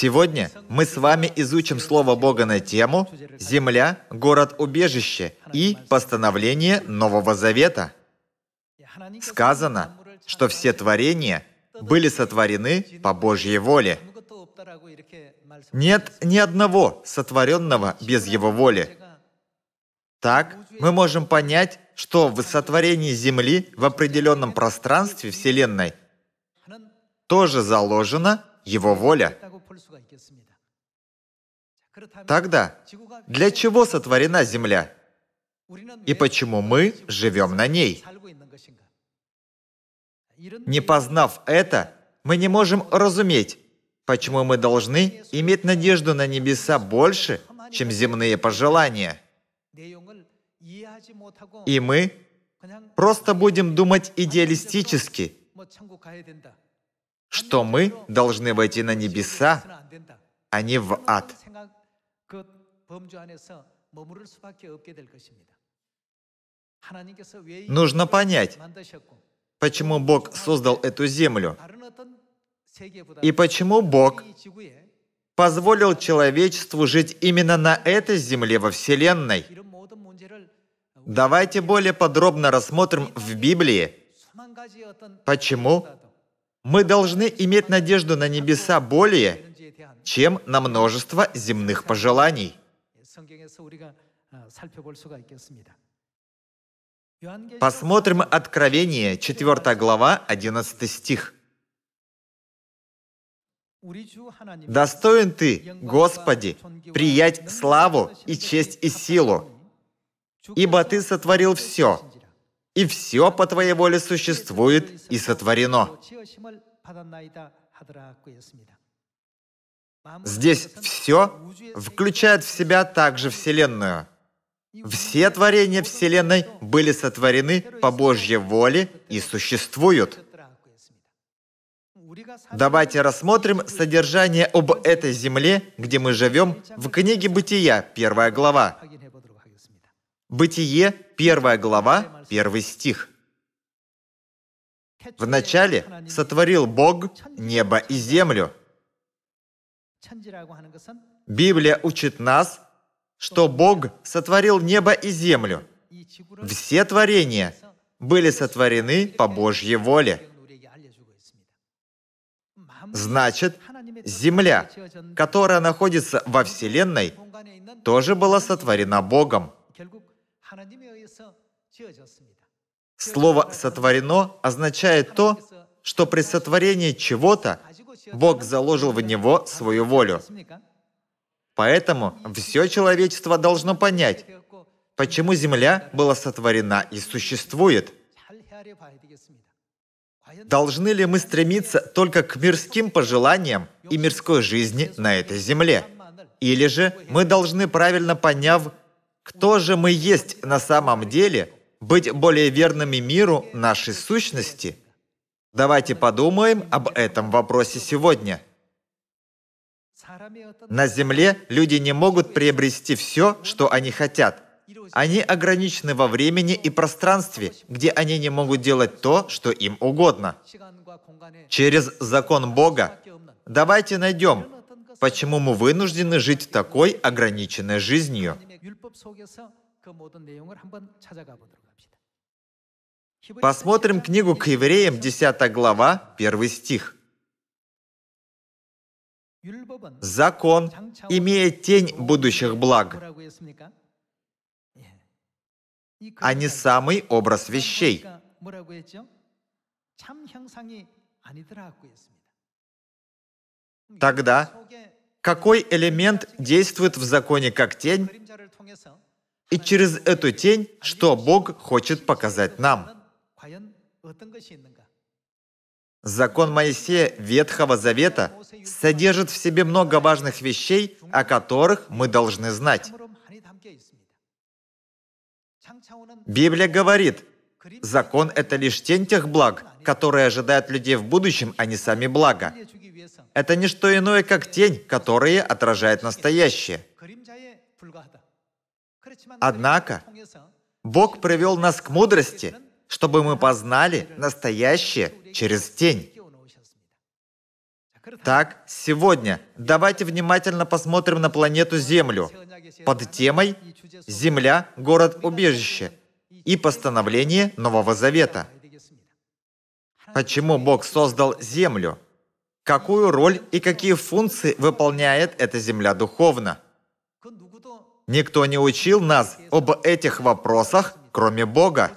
Сегодня мы с вами изучим Слово Бога на тему «Земля, город-убежище» и «Постановление Нового Завета». Сказано, что все творения были сотворены по Божьей воле. Нет ни одного сотворенного без Его воли. Так мы можем понять, что в сотворении Земли в определенном пространстве Вселенной тоже заложена Его воля. Тогда для чего сотворена Земля? И почему мы живем на ней? Не познав это, мы не можем разуметь, почему мы должны иметь надежду на небеса больше, чем земные пожелания. И мы просто будем думать идеалистически, что мы должны войти на небеса, а не в ад. Нужно понять, почему Бог создал эту землю и почему Бог позволил человечеству жить именно на этой земле во Вселенной. Давайте более подробно рассмотрим в Библии, почему мы должны иметь надежду на небеса более, чем на множество земных пожеланий. Посмотрим Откровение, 4 глава, 11 стих. «Достоин Ты, Господи, приять славу и честь и силу, ибо Ты сотворил все, и все по Твоей воле существует и сотворено». Здесь все включает в себя также Вселенную. Все творения Вселенной были сотворены по Божьей воле и существуют. Давайте рассмотрим содержание об этой земле, где мы живем, в книге Бытия, первая глава. Бытие, первая глава, первый стих. Вначале сотворил Бог небо и землю – Библия учит нас, что Бог сотворил небо и землю. Все творения были сотворены по Божьей воле. Значит, земля, которая находится во Вселенной, тоже была сотворена Богом. Слово «сотворено» означает то, что при сотворении чего-то Бог заложил в него свою волю. Поэтому все человечество должно понять, почему Земля была сотворена и существует. Должны ли мы стремиться только к мирским пожеланиям и мирской жизни на этой земле? Или же мы должны, правильно поняв, кто же мы есть на самом деле, быть более верными миру нашей сущности – Давайте подумаем об этом вопросе сегодня. На Земле люди не могут приобрести все, что они хотят. Они ограничены во времени и пространстве, где они не могут делать то, что им угодно. Через закон Бога давайте найдем, почему мы вынуждены жить такой ограниченной жизнью. Посмотрим книгу к евреям, 10 глава, 1 стих. Закон имеет тень будущих благ, а не самый образ вещей. Тогда какой элемент действует в законе как тень, и через эту тень, что Бог хочет показать нам – Закон Моисея Ветхого Завета содержит в себе много важных вещей, о которых мы должны знать. Библия говорит, закон – это лишь тень тех благ, которые ожидают людей в будущем, а не сами блага. Это не что иное, как тень, которая отражает настоящее. Однако, Бог привел нас к мудрости – чтобы мы познали настоящее через тень. Так, сегодня давайте внимательно посмотрим на планету Землю под темой «Земля – город-убежище» и постановление Нового Завета. Почему Бог создал Землю? Какую роль и какие функции выполняет эта Земля духовно? Никто не учил нас об этих вопросах, кроме Бога.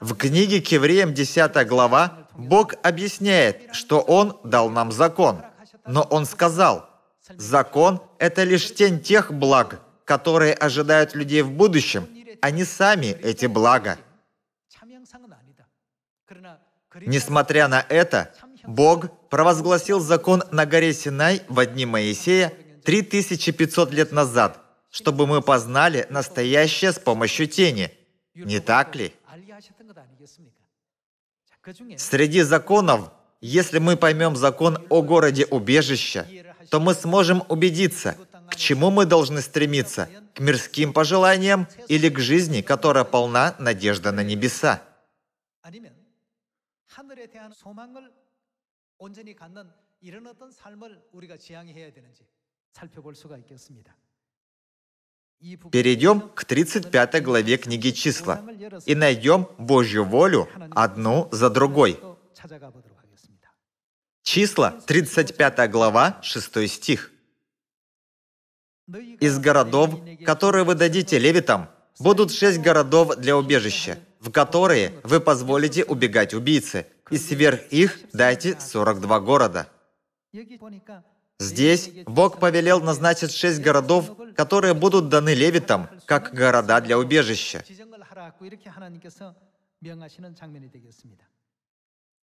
В книге к евреям 10 глава Бог объясняет, что Он дал нам закон. Но Он сказал, закон – это лишь тень тех благ, которые ожидают людей в будущем, а не сами эти блага. Несмотря на это, Бог провозгласил закон на горе Синай в дни Моисея 3500 лет назад, чтобы мы познали настоящее с помощью тени. Не так ли? Среди законов, если мы поймем закон о городе убежища, то мы сможем убедиться, к чему мы должны стремиться, к мирским пожеланиям или к жизни, которая полна надежда на небеса. 온전히 갖는 이런 Перейдем к 35 главе книги «Числа» и найдем Божью волю одну за другой. Числа, 35 глава, 6 стих. «Из городов, которые вы дадите левитам, будут шесть городов для убежища, в которые вы позволите убегать убийцы, и сверх их дайте 42 города». Здесь Бог повелел назначить шесть городов которые будут даны левитам, как города для убежища.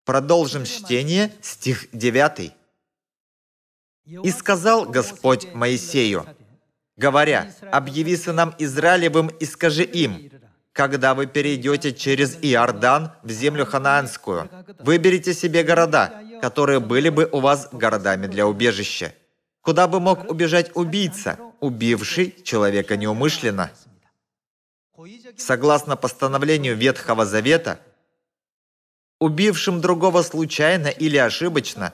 Продолжим чтение, стих 9. «И сказал Господь Моисею, говоря, «Объяви сынам Израилевым и скажи им, когда вы перейдете через Иордан в землю ханаанскую, выберите себе города, которые были бы у вас городами для убежища, Куда бы мог убежать убийца, убивший человека неумышленно? Согласно постановлению Ветхого Завета, убившим другого случайно или ошибочно,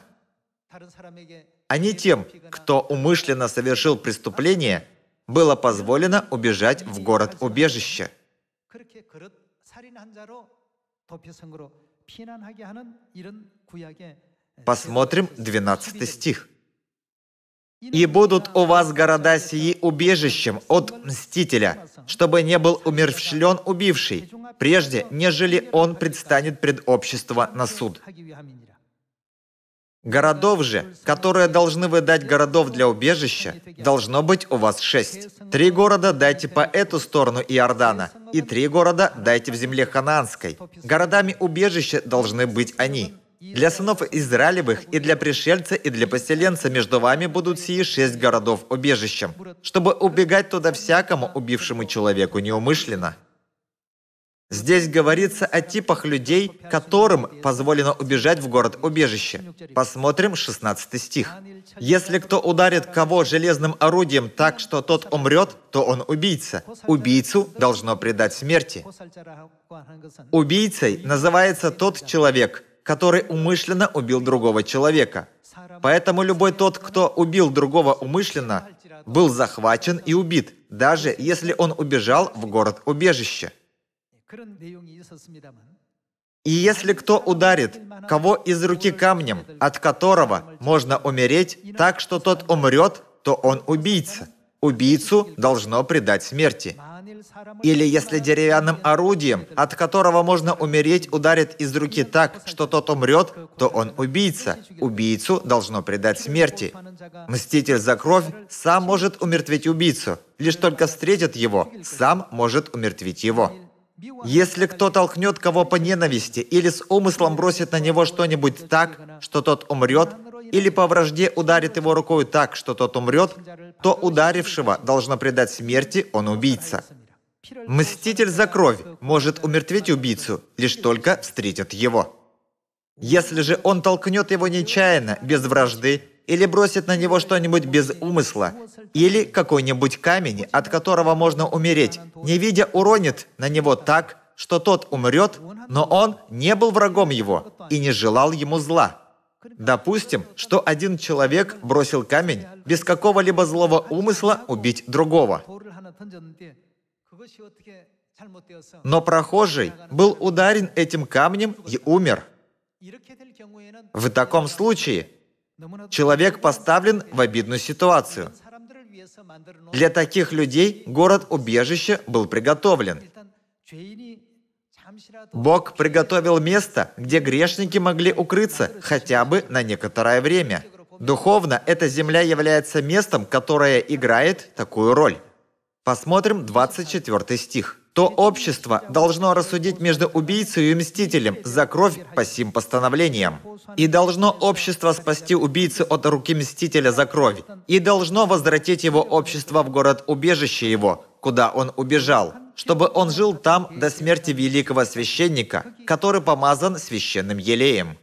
а не тем, кто умышленно совершил преступление, было позволено убежать в город-убежище. Посмотрим 12 стих. И будут у вас города сии убежищем от мстителя, чтобы не был умерщвлен убивший, прежде нежели он предстанет пред общество на суд. Городов же, которые должны вы дать городов для убежища, должно быть у вас шесть. Три города дайте по эту сторону Иордана, и три города дайте в земле Ханаанской. Городами убежища должны быть они. Для сынов Израилевых и для пришельца и для поселенца между вами будут сии шесть городов убежищем, чтобы убегать туда всякому убившему человеку неумышленно. Здесь говорится о типах людей, которым позволено убежать в город-убежище. Посмотрим 16 стих. «Если кто ударит кого железным орудием так, что тот умрет, то он убийца. Убийцу должно предать смерти». Убийцей называется тот человек, который умышленно убил другого человека. Поэтому любой тот, кто убил другого умышленно, был захвачен и убит, даже если он убежал в город-убежище. И если кто ударит кого из руки камнем, от которого можно умереть так, что тот умрет, то он убийца. Убийцу должно предать смерти. Или если деревянным орудием, от которого можно умереть, ударит из руки так, что тот умрет, то он убийца. Убийцу должно предать смерти. Мститель за кровь сам может умертвить убийцу. Лишь только встретит его, сам может умертвить его. Если кто толкнет кого по ненависти или с умыслом бросит на него что-нибудь так, что тот умрет, или по вражде ударит его рукой так, что тот умрет, то ударившего должно предать смерти, он убийца. Мститель за кровь может умертвить убийцу, лишь только встретит его. Если же он толкнет его нечаянно, без вражды, или бросит на него что-нибудь без умысла, или какой-нибудь камень, от которого можно умереть, не видя уронит на него так, что тот умрет, но он не был врагом его и не желал ему зла. Допустим, что один человек бросил камень без какого-либо злого умысла убить другого. Но прохожий был ударен этим камнем и умер. В таком случае человек поставлен в обидную ситуацию. Для таких людей город-убежище был приготовлен. Бог приготовил место, где грешники могли укрыться хотя бы на некоторое время. Духовно эта земля является местом, которое играет такую роль. Посмотрим 24 стих то общество должно рассудить между убийцей и мстителем за кровь по сим постановлениям. И должно общество спасти убийцу от руки мстителя за кровь. И должно возвратить его общество в город-убежище его, куда он убежал, чтобы он жил там до смерти великого священника, который помазан священным елеем.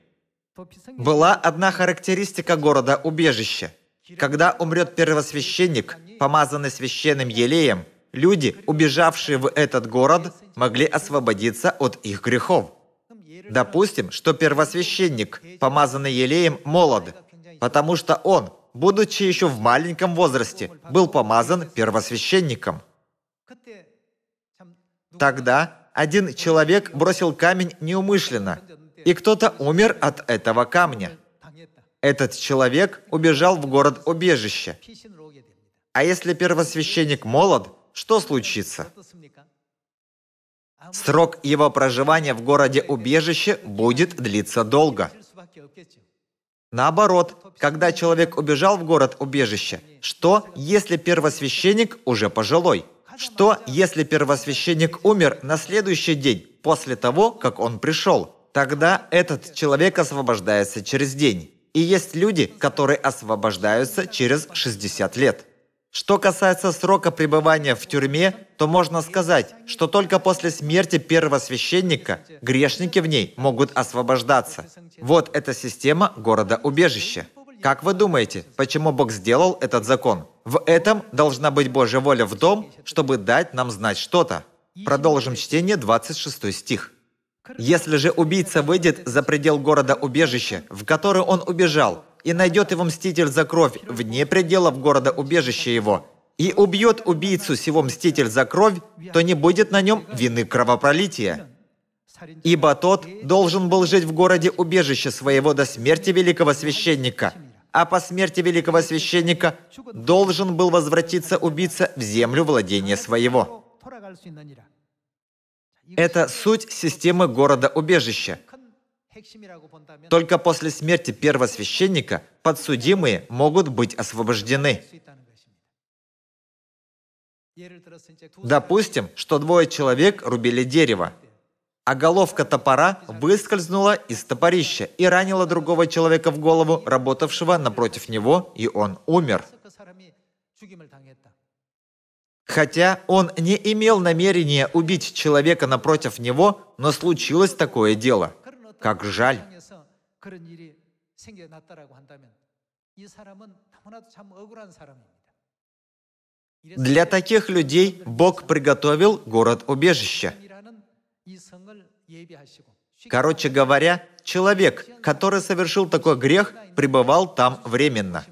Была одна характеристика города-убежища. Когда умрет первосвященник, помазанный священным елеем – люди, убежавшие в этот город, могли освободиться от их грехов. Допустим, что первосвященник, помазанный елеем, молод, потому что он, будучи еще в маленьком возрасте, был помазан первосвященником. Тогда один человек бросил камень неумышленно, и кто-то умер от этого камня. Этот человек убежал в город-убежище. А если первосвященник молод, что случится? Срок его проживания в городе-убежище будет длиться долго. Наоборот, когда человек убежал в город-убежище, что, если первосвященник уже пожилой? Что, если первосвященник умер на следующий день после того, как он пришел? Тогда этот человек освобождается через день. И есть люди, которые освобождаются через 60 лет. Что касается срока пребывания в тюрьме, то можно сказать, что только после смерти первого священника грешники в ней могут освобождаться. Вот эта система города-убежища. Как вы думаете, почему Бог сделал этот закон? В этом должна быть Божья воля в том, чтобы дать нам знать что-то. Продолжим чтение 26 стих. «Если же убийца выйдет за предел города-убежища, в который он убежал, и найдет его мститель за кровь вне пределов города убежища его, и убьет убийцу сего мститель за кровь, то не будет на нем вины кровопролития. Ибо тот должен был жить в городе убежища своего до смерти великого священника, а по смерти великого священника должен был возвратиться убийца в землю владения своего. Это суть системы города-убежища – только после смерти первосвященника подсудимые могут быть освобождены. Допустим, что двое человек рубили дерево, а головка топора выскользнула из топорища и ранила другого человека в голову, работавшего напротив него, и он умер. Хотя он не имел намерения убить человека напротив него, но случилось такое дело – как жаль. Для таких людей Бог приготовил город-убежище. Короче говоря, человек, который совершил такой грех, пребывал там временно.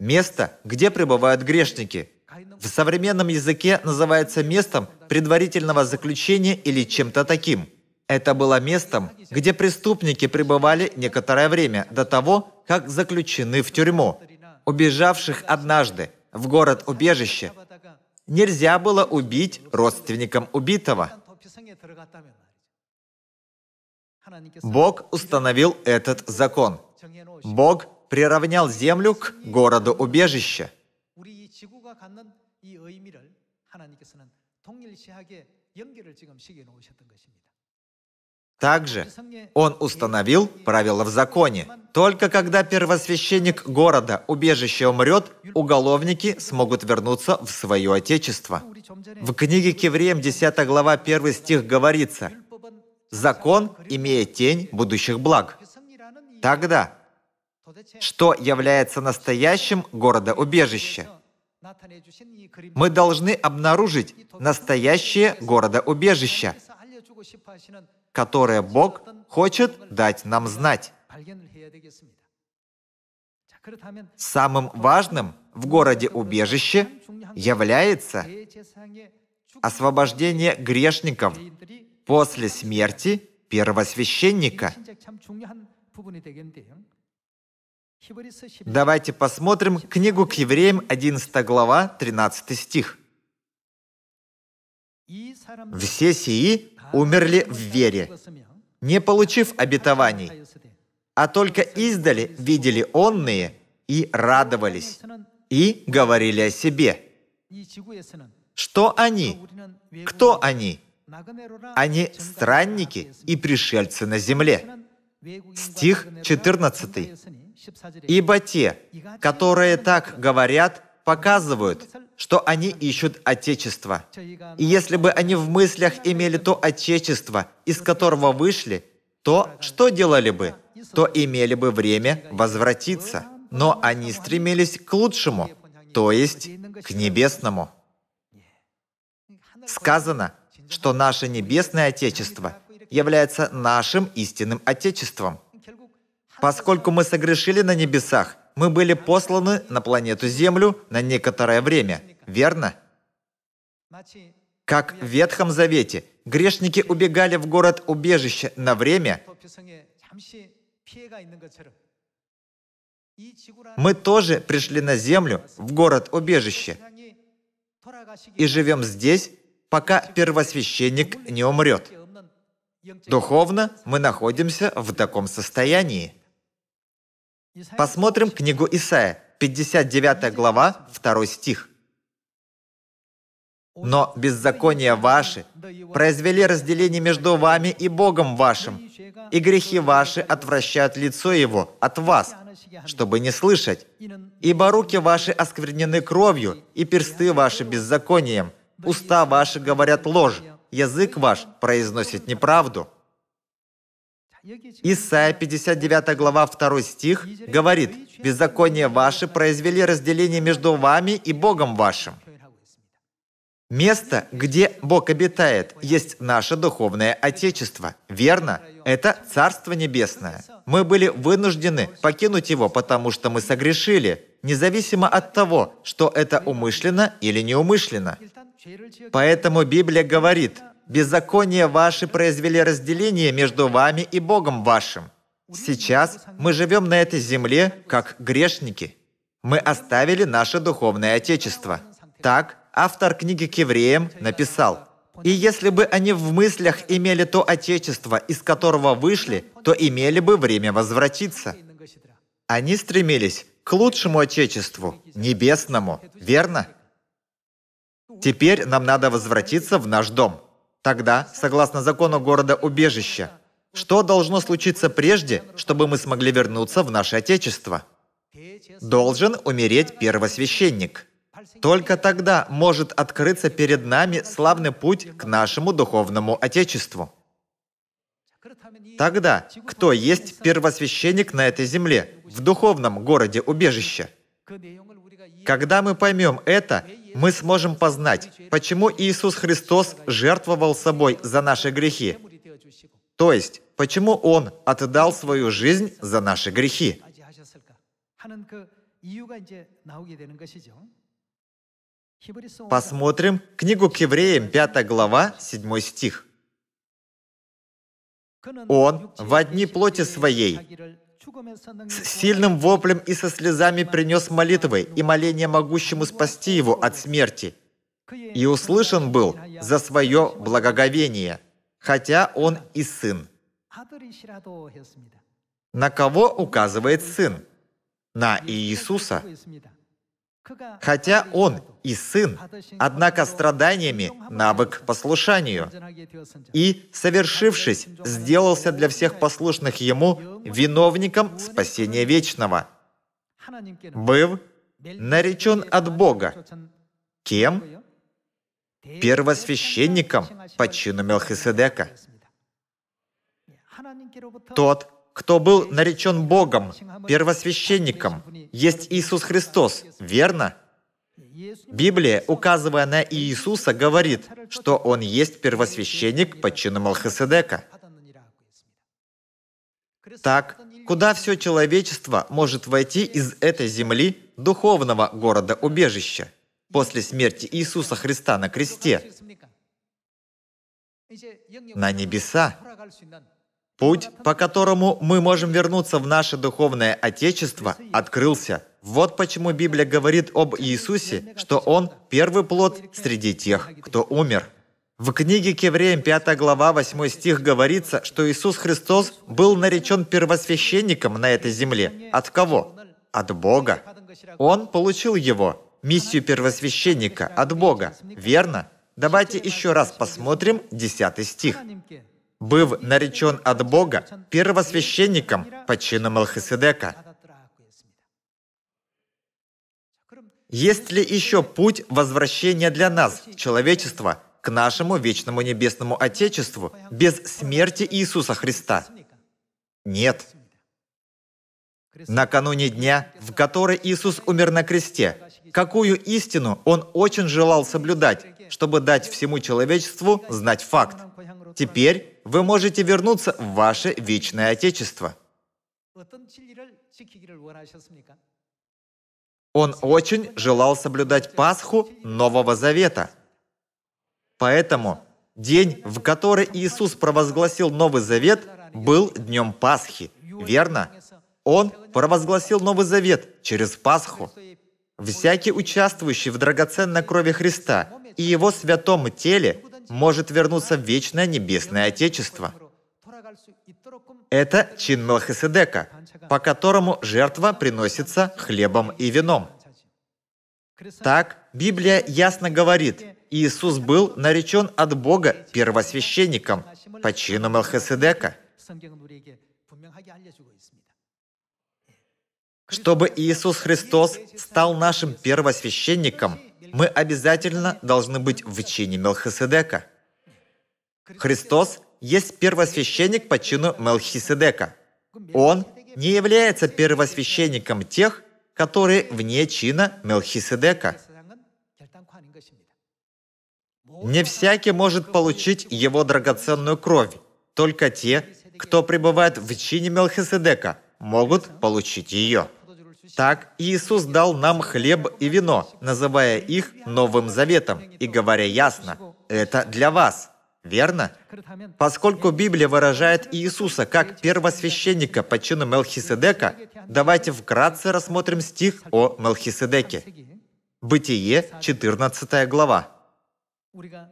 Место, где пребывают грешники. В современном языке называется местом предварительного заключения или чем-то таким – это было местом, где преступники пребывали некоторое время до того, как заключены в тюрьму. Убежавших однажды в город-убежище нельзя было убить родственникам убитого. Бог установил этот закон. Бог приравнял землю к городу-убежище. Также он установил правила в законе. Только когда первосвященник города убежище умрет, уголовники смогут вернуться в свое отечество. В книге к евреям 10 глава 1 стих говорится «Закон имеет тень будущих благ». Тогда что является настоящим города-убежище? Мы должны обнаружить настоящее города-убежище – которое Бог хочет дать нам знать. Самым важным в городе-убежище является освобождение грешников после смерти первосвященника. Давайте посмотрим книгу к евреям 11 глава 13 стих. Все сии умерли в вере, не получив обетований, а только издали видели онные и радовались, и говорили о себе. Что они? Кто они? Они странники и пришельцы на земле. Стих 14. «Ибо те, которые так говорят, показывают, что они ищут Отечество. И если бы они в мыслях имели то Отечество, из которого вышли, то что делали бы? То имели бы время возвратиться. Но они стремились к лучшему, то есть к небесному. Сказано, что наше небесное Отечество является нашим истинным Отечеством. Поскольку мы согрешили на небесах – мы были посланы на планету Землю на некоторое время, верно? Как в Ветхом Завете грешники убегали в город-убежище на время, мы тоже пришли на землю, в город-убежище, и живем здесь, пока первосвященник не умрет. Духовно мы находимся в таком состоянии. Посмотрим книгу Исаия, 59 глава, 2 стих. «Но беззакония ваши произвели разделение между вами и Богом вашим, и грехи ваши отвращают лицо Его от вас, чтобы не слышать. Ибо руки ваши осквернены кровью, и персты ваши беззаконием, уста ваши говорят ложь, язык ваш произносит неправду». Исайя 59 глава 2 стих говорит, «Беззаконие ваши произвели разделение между вами и Богом вашим». Место, где Бог обитает, есть наше духовное Отечество. Верно? Это Царство Небесное. Мы были вынуждены покинуть его, потому что мы согрешили, независимо от того, что это умышленно или неумышленно. Поэтому Библия говорит, Беззаконие ваши произвели разделение между вами и Богом вашим. Сейчас мы живем на этой земле, как грешники. Мы оставили наше духовное отечество. Так автор книги к евреям написал. И если бы они в мыслях имели то отечество, из которого вышли, то имели бы время возвратиться. Они стремились к лучшему отечеству, небесному, верно? Теперь нам надо возвратиться в наш дом – Тогда, согласно закону города убежища, что должно случиться прежде, чтобы мы смогли вернуться в наше Отечество? Должен умереть первосвященник. Только тогда может открыться перед нами славный путь к нашему духовному Отечеству. Тогда кто есть первосвященник на этой земле, в духовном городе убежища? Когда мы поймем это, мы сможем познать, почему Иисус Христос жертвовал собой за наши грехи. То есть, почему Он отдал свою жизнь за наши грехи. Посмотрим книгу к евреям, 5 глава, 7 стих. Он в одни плоти своей с сильным воплем и со слезами принес молитвы и моление могущему спасти его от смерти. И услышан был за свое благоговение, хотя он и сын. На кого указывает сын? На Иисуса. Хотя он и сын, однако страданиями навык послушанию. И, совершившись, сделался для всех послушных ему виновником спасения вечного. Быв наречен от Бога. Кем? Первосвященником по чину Мелхиседека. Тот, кто был наречен Богом, первосвященником, есть Иисус Христос, верно? Библия, указывая на Иисуса, говорит, что Он есть первосвященник по чину Малхиседека. Так, куда все человечество может войти из этой земли, духовного города-убежища, после смерти Иисуса Христа на кресте? На небеса. Путь, по которому мы можем вернуться в наше духовное Отечество, открылся. Вот почему Библия говорит об Иисусе, что Он – первый плод среди тех, кто умер. В книге к евреям 5 глава 8 стих говорится, что Иисус Христос был наречен первосвященником на этой земле. От кого? От Бога. Он получил его, миссию первосвященника, от Бога. Верно? Давайте еще раз посмотрим 10 стих быв наречен от Бога первосвященником по чину Малхиседека. Есть ли еще путь возвращения для нас, человечества, к нашему вечному небесному Отечеству без смерти Иисуса Христа? Нет. Накануне дня, в который Иисус умер на кресте, какую истину Он очень желал соблюдать, чтобы дать всему человечеству знать факт. Теперь вы можете вернуться в ваше вечное Отечество. Он очень желал соблюдать Пасху Нового Завета. Поэтому день, в который Иисус провозгласил Новый Завет, был днем Пасхи, верно? Он провозгласил Новый Завет через Пасху. Всякий, участвующий в драгоценной крови Христа и Его святом теле, может вернуться в вечное небесное Отечество. Это чин Мелхиседека, по которому жертва приносится хлебом и вином. Так, Библия ясно говорит, Иисус был наречен от Бога первосвященником по чину Мелхиседека. Чтобы Иисус Христос стал нашим первосвященником – мы обязательно должны быть в чине Мелхиседека. Христос есть первосвященник по чину Мелхиседека. Он не является первосвященником тех, которые вне чина Мелхиседека. Не всякий может получить его драгоценную кровь. Только те, кто пребывает в чине Мелхиседека, могут получить ее. Так Иисус дал нам хлеб и вино, называя их Новым Заветом и говоря ясно, это для вас, верно? Поскольку Библия выражает Иисуса как первосвященника по чину Мелхиседека, давайте вкратце рассмотрим стих о Мелхиседеке. Бытие, 14 глава.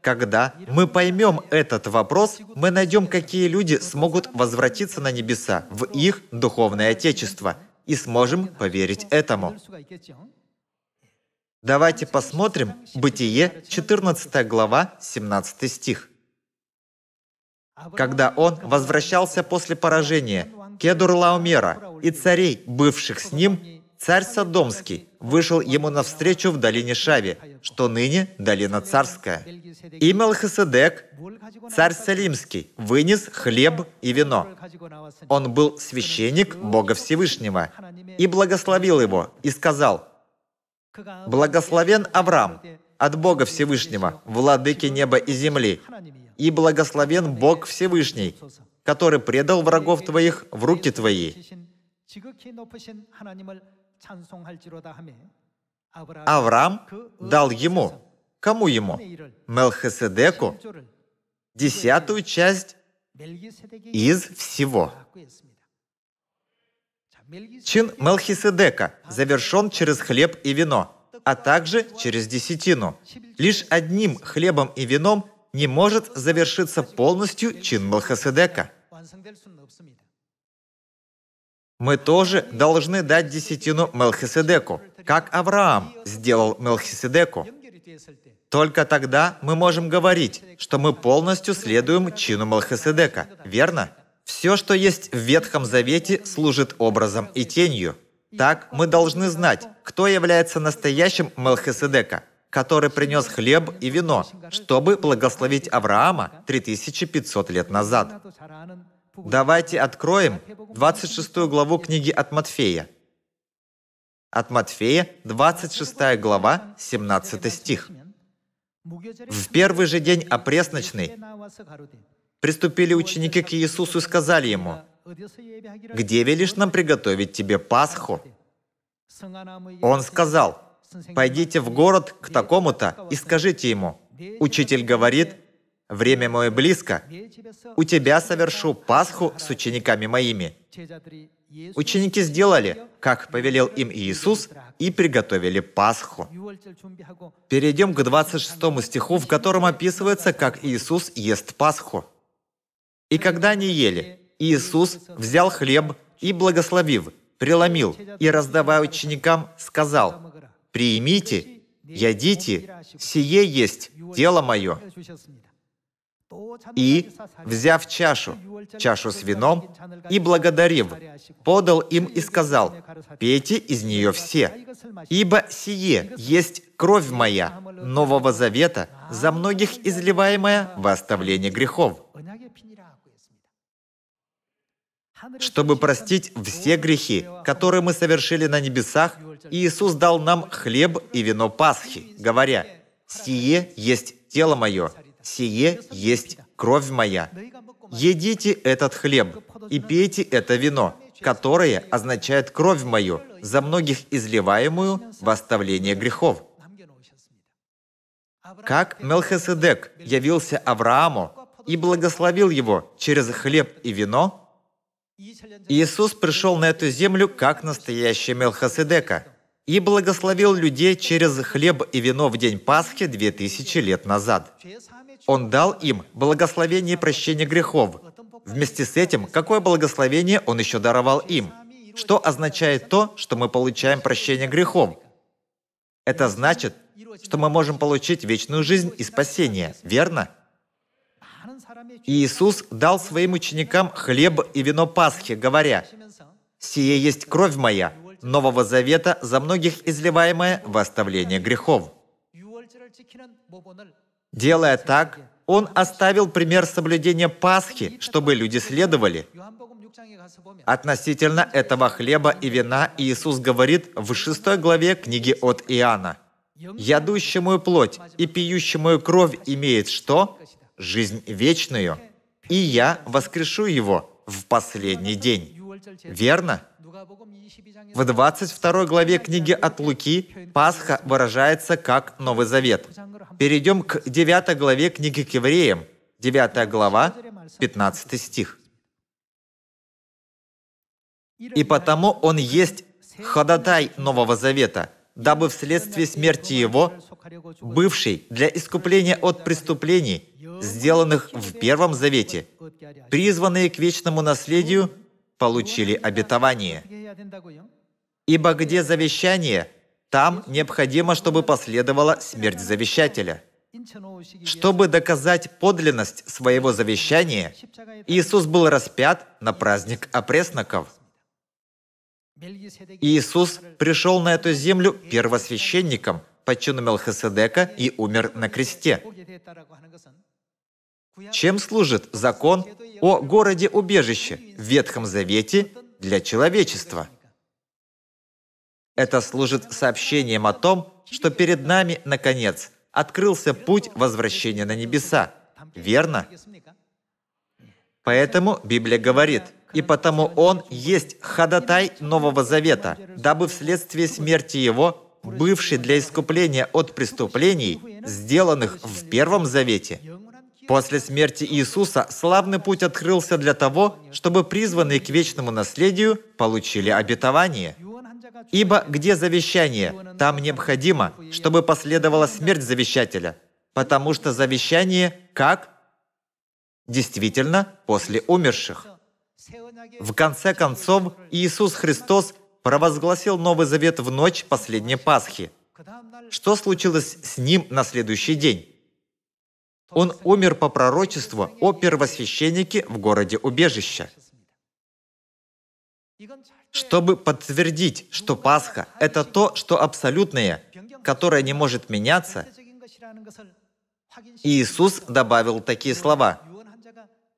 Когда мы поймем этот вопрос, мы найдем, какие люди смогут возвратиться на небеса в их духовное Отечество – и сможем поверить этому. Давайте посмотрим Бытие, 14 глава, 17 стих. Когда он возвращался после поражения Кедур Лаумера и царей, бывших с ним, царь Содомский вышел ему навстречу в долине Шави, что ныне долина царская. И Мелхиседек, царь Салимский, вынес хлеб и вино. Он был священник Бога Всевышнего и благословил его и сказал, «Благословен Авраам от Бога Всевышнего, владыки неба и земли, и благословен Бог Всевышний, который предал врагов твоих в руки твои». Авраам дал ему, кому ему? Мелхиседеку, десятую часть из всего. Чин Мелхиседека завершен через хлеб и вино, а также через десятину. Лишь одним хлебом и вином не может завершиться полностью чин Мелхиседека. Мы тоже должны дать десятину Мелхиседеку, как Авраам сделал Мелхиседеку. Только тогда мы можем говорить, что мы полностью следуем чину Мелхиседека, верно? Все, что есть в Ветхом Завете, служит образом и тенью. Так мы должны знать, кто является настоящим Мелхиседека, который принес хлеб и вино, чтобы благословить Авраама 3500 лет назад. Давайте откроем 26 главу книги от Матфея. От Матфея, 26 глава, 17 стих. «В первый же день опресночный приступили ученики к Иисусу и сказали Ему, «Где велишь нам приготовить тебе Пасху?» Он сказал, «Пойдите в город к такому-то и скажите ему, «Учитель говорит, время мое близко, у тебя совершу Пасху с учениками моими». Ученики сделали, как повелел им Иисус, и приготовили Пасху. Перейдем к 26 стиху, в котором описывается, как Иисус ест Пасху. «И когда они ели, Иисус взял хлеб и, благословив, преломил и, раздавая ученикам, сказал, «Приимите, едите, сие есть дело мое» и, взяв чашу, чашу с вином, и благодарив, подал им и сказал, «Пейте из нее все, ибо сие есть кровь моя, Нового Завета, за многих изливаемая во оставление грехов» чтобы простить все грехи, которые мы совершили на небесах, Иисус дал нам хлеб и вино Пасхи, говоря, «Сие есть тело мое, «Сие есть кровь моя. Едите этот хлеб и пейте это вино, которое означает кровь мою, за многих изливаемую в оставление грехов». Как Мелхиседек явился Аврааму и благословил его через хлеб и вино, Иисус пришел на эту землю как настоящий Мелхиседека и благословил людей через хлеб и вино в день Пасхи 2000 лет назад. Он дал им благословение прощения грехов. Вместе с этим, какое благословение Он еще даровал им? Что означает то, что мы получаем прощение грехов? Это значит, что мы можем получить вечную жизнь и спасение, верно? Иисус дал своим ученикам хлеб и вино Пасхи, говоря, «Сие есть кровь моя, Нового Завета, за многих изливаемая в оставление грехов». Делая так, он оставил пример соблюдения Пасхи, чтобы люди следовали. Относительно этого хлеба и вина Иисус говорит в 6 главе книги от Иоанна. «Ядущий мою плоть и пьющий мою кровь имеет что? Жизнь вечную. И я воскрешу его в последний день». Верно? В 22 главе книги от Луки Пасха выражается как Новый Завет. Перейдем к 9 главе книги к евреям. 9 глава, 15 стих. «И потому он есть ходатай Нового Завета, дабы вследствие смерти его, бывший для искупления от преступлений, сделанных в Первом Завете, призванные к вечному наследию – получили обетование. Ибо где завещание, там необходимо, чтобы последовала смерть завещателя. Чтобы доказать подлинность своего завещания, Иисус был распят на праздник опресноков. Иисус пришел на эту землю первосвященником по чину Мелхиседека и умер на кресте. Чем служит закон о городе-убежище в Ветхом Завете для человечества? Это служит сообщением о том, что перед нами, наконец, открылся путь возвращения на небеса. Верно? Поэтому Библия говорит, и потому Он есть ходатай Нового Завета, дабы вследствие смерти Его, бывший для искупления от преступлений, сделанных в Первом Завете, После смерти Иисуса славный путь открылся для того, чтобы призванные к вечному наследию получили обетование. Ибо где завещание, там необходимо, чтобы последовала смерть завещателя, потому что завещание как? Действительно, после умерших. В конце концов, Иисус Христос провозгласил Новый Завет в ночь последней Пасхи. Что случилось с ним на следующий день? Он умер по пророчеству о первосвященнике в городе убежища. Чтобы подтвердить, что Пасха – это то, что абсолютное, которое не может меняться, Иисус добавил такие слова.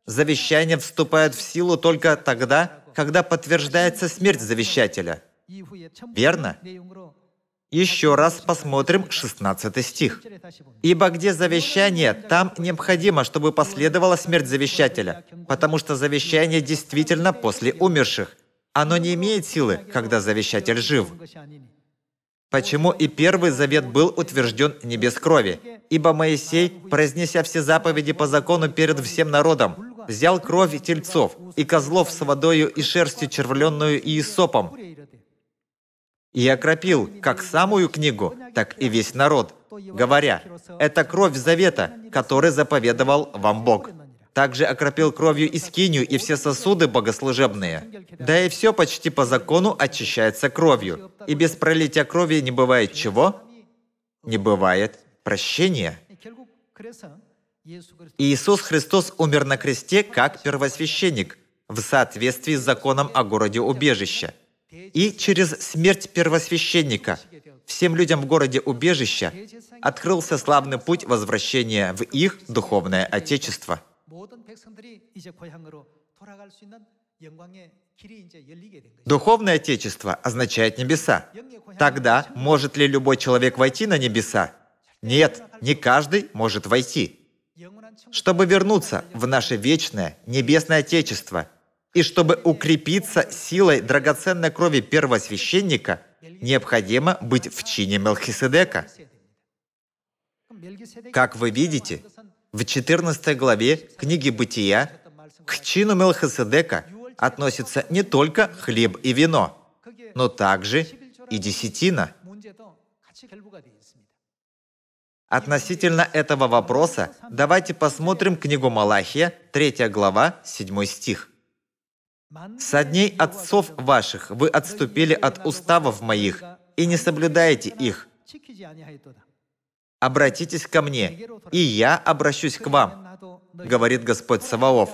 Завещание вступает в силу только тогда, когда подтверждается смерть завещателя. Верно? Еще раз посмотрим 16 стих. «Ибо где завещание, там необходимо, чтобы последовала смерть завещателя, потому что завещание действительно после умерших. Оно не имеет силы, когда завещатель жив». Почему и первый завет был утвержден не без крови? Ибо Моисей, произнеся все заповеди по закону перед всем народом, взял кровь тельцов и козлов с водою и шерстью червленную и сопом, и окропил как самую книгу, так и весь народ, говоря, «Это кровь завета, который заповедовал вам Бог». Также окропил кровью и скинию, и все сосуды богослужебные. Да и все почти по закону очищается кровью. И без пролития крови не бывает чего? Не бывает прощения. Иисус Христос умер на кресте как первосвященник в соответствии с законом о городе убежища – и через смерть первосвященника всем людям в городе убежища открылся славный путь возвращения в их духовное отечество. Духовное отечество означает небеса. Тогда может ли любой человек войти на небеса? Нет, не каждый может войти. Чтобы вернуться в наше вечное небесное Отечество – и чтобы укрепиться силой драгоценной крови первосвященника, необходимо быть в чине Мелхиседека. Как вы видите, в 14 главе книги «Бытия» к чину Мелхиседека относятся не только хлеб и вино, но также и десятина. Относительно этого вопроса давайте посмотрим книгу Малахия, 3 глава, 7 стих. Со дней отцов ваших вы отступили от уставов моих и не соблюдаете их. Обратитесь ко мне, и я обращусь к вам, говорит Господь Саваоф.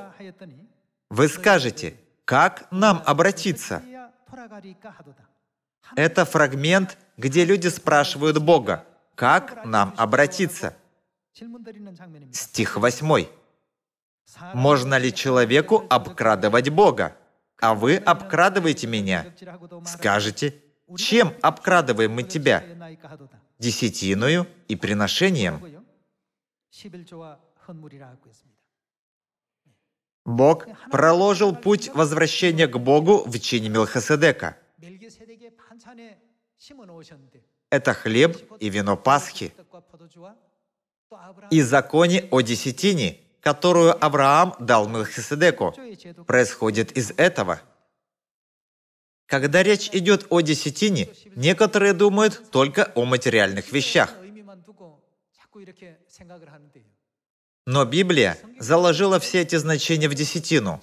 Вы скажете, как нам обратиться? Это фрагмент, где люди спрашивают Бога, как нам обратиться? Стих 8. Можно ли человеку обкрадывать Бога? а вы обкрадываете меня. Скажете, чем обкрадываем мы тебя? Десятиною и приношением. Бог проложил путь возвращения к Богу в чине Милхаседека. Это хлеб и вино Пасхи. И законе о десятине – которую Авраам дал Мелхиседеку, происходит из этого. Когда речь идет о десятине, некоторые думают только о материальных вещах. Но Библия заложила все эти значения в десятину.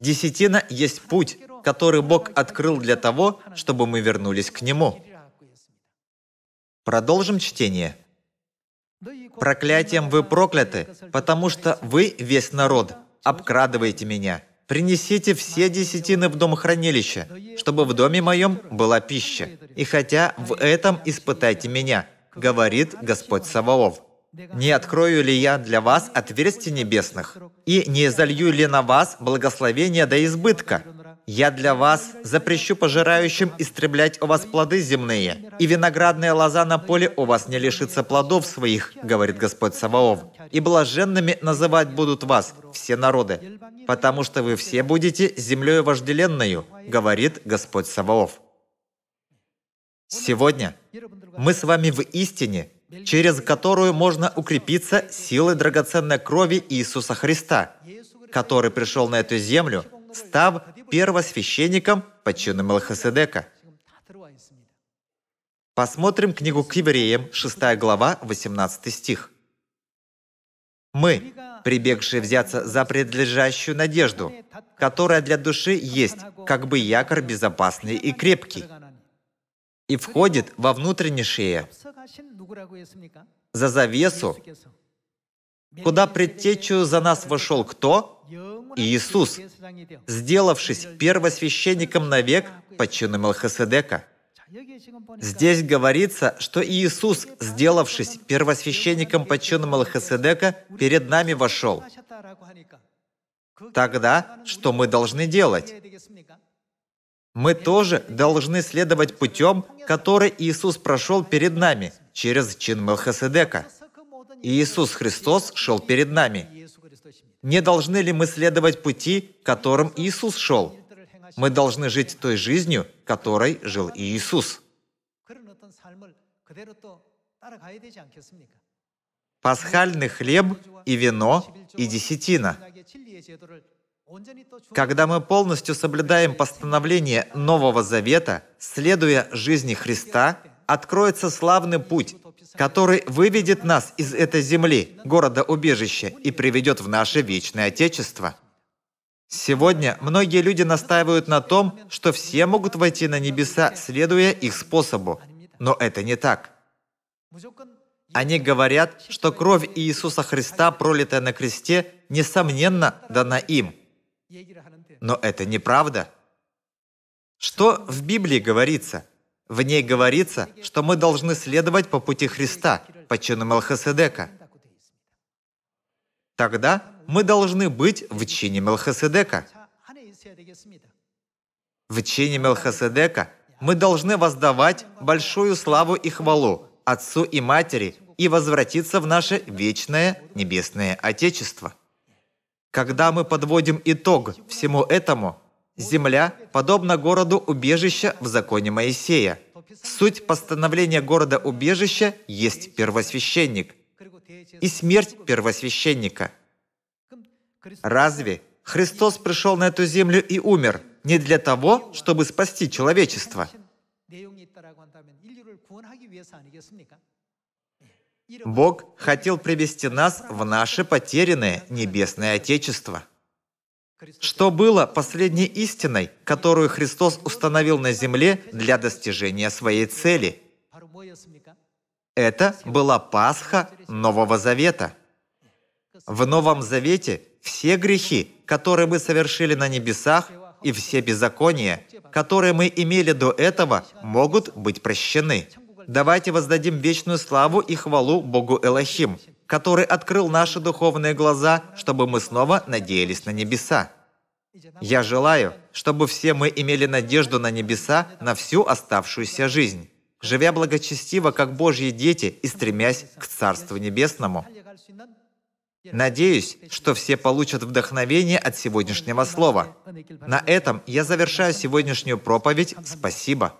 Десятина есть путь, который Бог открыл для того, чтобы мы вернулись к Нему. Продолжим чтение проклятием вы прокляты, потому что вы, весь народ, обкрадываете меня. Принесите все десятины в дом хранилища, чтобы в доме моем была пища. И хотя в этом испытайте меня, говорит Господь Саваоф. Не открою ли я для вас отверстий небесных, и не залью ли на вас благословения до избытка, я для вас запрещу пожирающим истреблять у вас плоды земные, и виноградная лоза на поле у вас не лишится плодов своих, говорит Господь Саваоф. И блаженными называть будут вас все народы, потому что вы все будете землею вожделенную, говорит Господь Саваоф. Сегодня мы с вами в истине, через которую можно укрепиться силой драгоценной крови Иисуса Христа, который пришел на эту землю, став первосвященником по чину Мелхиседека. Посмотрим книгу к евреям, 6 глава, 18 стих. «Мы, прибегшие взяться за предлежащую надежду, которая для души есть, как бы якорь безопасный и крепкий, и входит во внутреннее за завесу, куда предтечу за нас вошел кто? Иисус, сделавшись первосвященником навек по чину Мелхиседека. Здесь говорится, что Иисус, сделавшись первосвященником по чину Мелхиседека, перед нами вошел. Тогда что мы должны делать? Мы тоже должны следовать путем, который Иисус прошел перед нами, через чин Мелхиседека. Иисус Христос шел перед нами, не должны ли мы следовать пути, которым Иисус шел? Мы должны жить той жизнью, которой жил Иисус. Пасхальный хлеб и вино и десятина. Когда мы полностью соблюдаем постановление Нового Завета, следуя жизни Христа, откроется славный путь который выведет нас из этой земли, города-убежища, и приведет в наше вечное Отечество. Сегодня многие люди настаивают на том, что все могут войти на небеса, следуя их способу. Но это не так. Они говорят, что кровь Иисуса Христа, пролитая на кресте, несомненно дана им. Но это неправда. Что в Библии говорится – в ней говорится, что мы должны следовать по пути Христа, по чину Мелхиседека. Тогда мы должны быть в чине Мелхиседека. В чине Мелхиседека мы должны воздавать большую славу и хвалу Отцу и Матери и возвратиться в наше вечное Небесное Отечество. Когда мы подводим итог всему этому – Земля подобна городу-убежища в законе Моисея. Суть постановления города-убежища есть первосвященник и смерть первосвященника. Разве Христос пришел на эту землю и умер не для того, чтобы спасти человечество? Бог хотел привести нас в наше потерянное небесное Отечество – что было последней истиной, которую Христос установил на земле для достижения своей цели. Это была Пасха Нового Завета. В Новом Завете все грехи, которые мы совершили на небесах, и все беззакония, которые мы имели до этого, могут быть прощены. Давайте воздадим вечную славу и хвалу Богу Элохим, который открыл наши духовные глаза, чтобы мы снова надеялись на небеса. Я желаю, чтобы все мы имели надежду на небеса на всю оставшуюся жизнь, живя благочестиво, как Божьи дети, и стремясь к Царству Небесному. Надеюсь, что все получат вдохновение от сегодняшнего слова. На этом я завершаю сегодняшнюю проповедь. Спасибо.